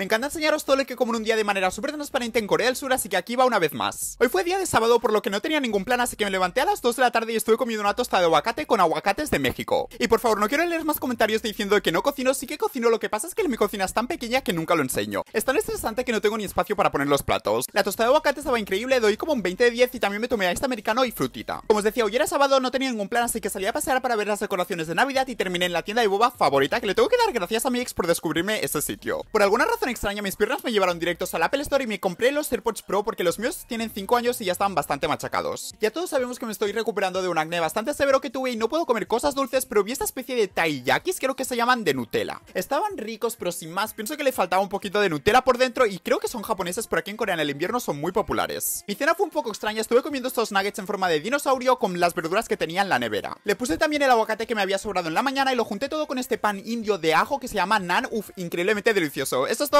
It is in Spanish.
Me encanta enseñaros todo lo que como en un día de manera súper transparente en Corea del Sur, así que aquí va una vez más. Hoy fue día de sábado, por lo que no tenía ningún plan, así que me levanté a las 2 de la tarde y estuve comiendo una tostada de aguacate con aguacates de México. Y por favor, no quiero leer más comentarios diciendo que no cocino, sí que cocino, lo que pasa es que mi cocina es tan pequeña que nunca lo enseño. Es tan estresante que no tengo ni espacio para poner los platos. La tostada de aguacate estaba increíble, doy como un 20 de 10 y también me tomé a este americano y frutita. Como os decía, hoy era sábado, no tenía ningún plan, así que salí a pasear para ver las decoraciones de Navidad y terminé en la tienda de boba favorita, que le tengo que dar gracias a mi ex por descubrirme ese sitio. Por alguna razón extraña, mis piernas me llevaron directos al Apple Store y me compré los AirPods Pro porque los míos tienen 5 años y ya están bastante machacados. Ya todos sabemos que me estoy recuperando de un acné bastante severo que tuve y no puedo comer cosas dulces, pero vi esta especie de taiyakis, creo que se llaman de Nutella. Estaban ricos, pero sin más, pienso que le faltaba un poquito de Nutella por dentro y creo que son japoneses, pero aquí en Corea en el invierno son muy populares. Mi cena fue un poco extraña, estuve comiendo estos nuggets en forma de dinosaurio con las verduras que tenía en la nevera. Le puse también el aguacate que me había sobrado en la mañana y lo junté todo con este pan indio de ajo que se llama nan, uf increíblemente delicioso. Esto es